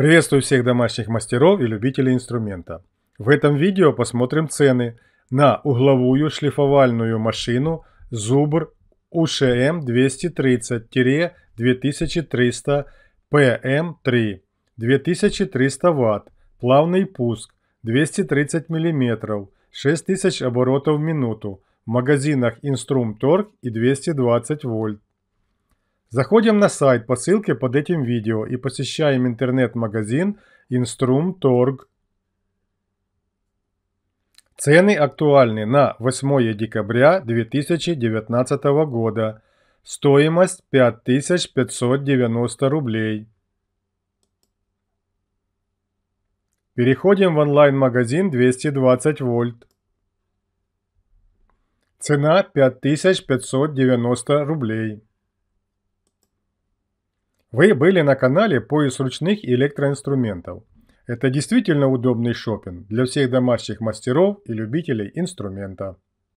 Приветствую всех домашних мастеров и любителей инструмента. В этом видео посмотрим цены на угловую шлифовальную машину Zubr UCM 230-2300 PM3 2300 Вт, плавный пуск 230 мм, 6000 оборотов в минуту в магазинах Инструмторг и 220 вольт. Заходим на сайт по ссылке под этим видео и посещаем интернет-магазин Instrum.org. Цены актуальны на 8 декабря 2019 года. Стоимость 5590 рублей. Переходим в онлайн-магазин 220 вольт. Цена 5590 рублей. Вы были на канале «Пояс ручных электроинструментов». Это действительно удобный шопинг для всех домашних мастеров и любителей инструмента.